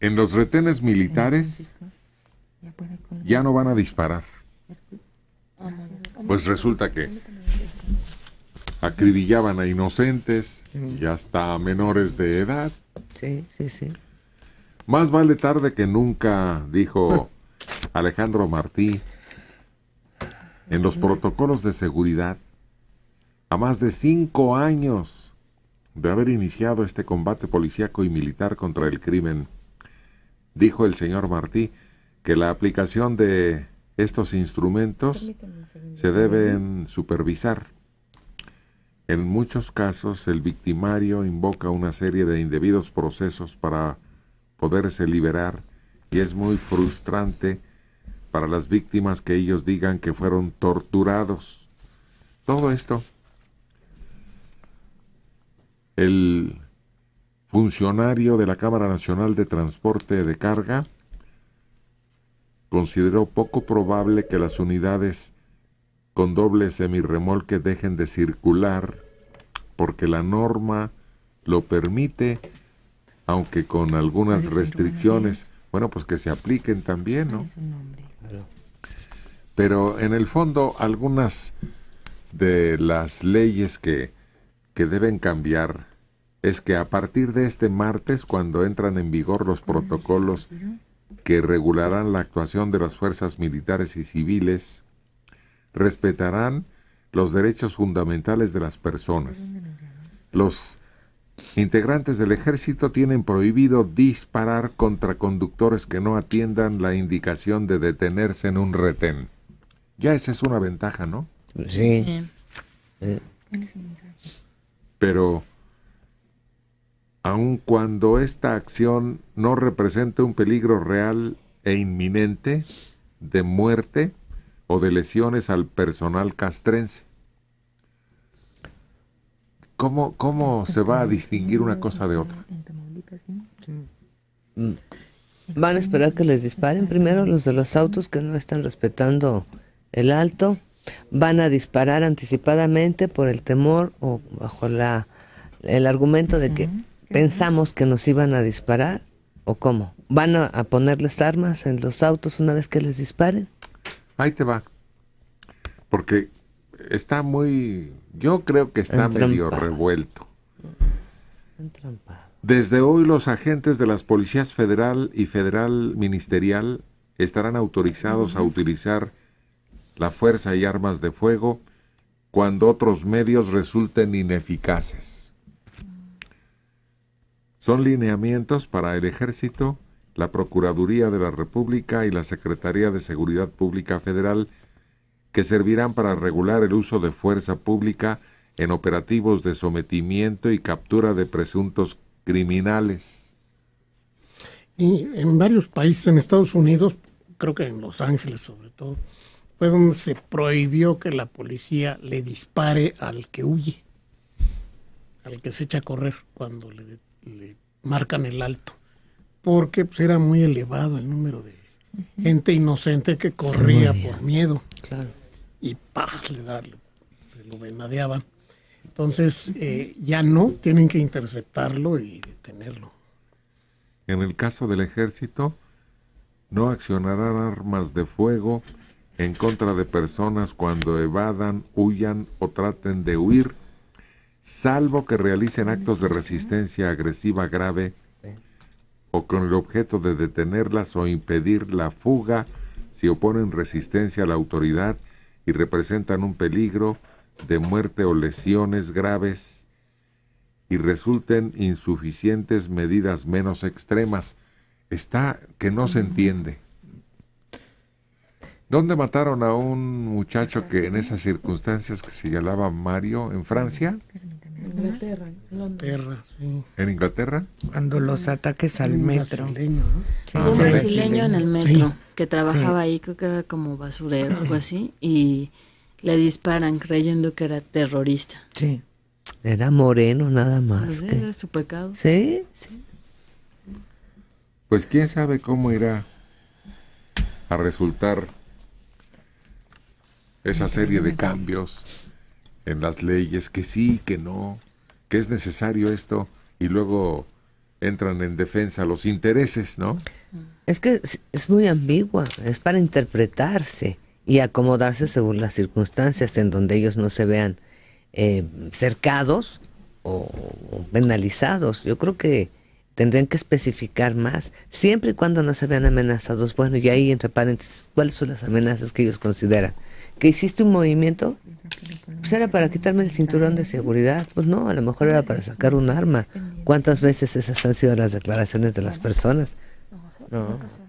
En los retenes militares ya no van a disparar. Ah, pues resulta que acribillaban a inocentes y hasta menores de edad. Sí, sí, sí. Más vale tarde que nunca, dijo Alejandro Martí, en los protocolos de seguridad, a más de cinco años de haber iniciado este combate policíaco y militar contra el crimen. Dijo el señor Martí que la aplicación de estos instrumentos se deben supervisar. En muchos casos el victimario invoca una serie de indebidos procesos para poderse liberar y es muy frustrante para las víctimas que ellos digan que fueron torturados. Todo esto el funcionario de la Cámara Nacional de Transporte de Carga consideró poco probable que las unidades con doble semirremolque dejen de circular porque la norma lo permite, aunque con algunas restricciones, bueno, pues que se apliquen también, ¿no? Pero en el fondo, algunas de las leyes que que deben cambiar es que a partir de este martes, cuando entran en vigor los protocolos que regularán la actuación de las fuerzas militares y civiles, respetarán los derechos fundamentales de las personas. Los integrantes del ejército tienen prohibido disparar contra conductores que no atiendan la indicación de detenerse en un retén. Ya esa es una ventaja, ¿no? Sí. sí. Eh. sí. Pero aun cuando esta acción no represente un peligro real e inminente de muerte o de lesiones al personal castrense. ¿Cómo, cómo se va a distinguir una cosa de otra? Mm. Van a esperar que les disparen primero los de los autos que no están respetando el alto van a disparar anticipadamente por el temor o bajo la, el argumento de que pensamos que nos iban a disparar o cómo. ¿Van a, ponerles armas en los autos una vez que les disparen? Ahí te va. Porque está muy, yo creo que está medio revuelto. Entrampado. Desde hoy los agentes de las policías federal y federal ministerial estarán autorizados a utilizar la fuerza y armas de fuego cuando otros medios resulten ineficaces. Son lineamientos para el Ejército, la Procuraduría de la República y la Secretaría de Seguridad Pública Federal que servirán para regular el uso de fuerza pública en operativos de sometimiento y captura de presuntos criminales. Y en varios países, en Estados Unidos, creo que en Los Ángeles sobre todo, fue donde se prohibió que la policía le dispare al que huye, al que se echa a correr cuando le, marcan el alto, porque pues, era muy elevado el número de gente inocente que corría por miedo. Y para le se lo venadeaban. Entonces, eh, ya no, tienen que interceptarlo y detenerlo. En el caso del ejército, no accionarán armas de fuego en contra de personas cuando evadan, huyan o traten de huir, salvo que realicen actos de resistencia agresiva grave o con el objeto de detenerlas o impedir la fuga si oponen resistencia a la autoridad y representan un peligro de muerte o lesiones graves y resulten insuficientes medidas menos extremas. Está que no se entiende. ¿Dónde mataron a un muchacho que en esas circunstancias que se llamaba Mario en Francia? Inglaterra, Inglaterra sí. ¿En Inglaterra? Cuando los ah. ataques al metro. Ah. Un brasileño en el metro que trabajaba ahí, creo que era como basurero o algo así, y le disparan creyendo que era terrorista. Sí. Era moreno nada más. Pues que... Era su pecado. Sí, sí. Pues quién sabe cómo irá a resultar esa serie de cambios en las leyes, que sí, que no, que es necesario esto, y luego entran en defensa los intereses, ¿no? Es que es muy ambigua, es para interpretarse y acomodarse según las circunstancias en donde ellos no se vean eh, cercados o, penalizados. Yo creo que tendrían que especificar más, siempre y cuando no se vean amenazados. Bueno, y ahí entre paréntesis, ¿cuáles son las amenazas que ellos consideran que hiciste un movimiento, pues era para quitarme el cinturón de seguridad, pues no, a lo mejor era para sacar un arma. ¿Cuántas veces esas han sido las declaraciones de las personas? No.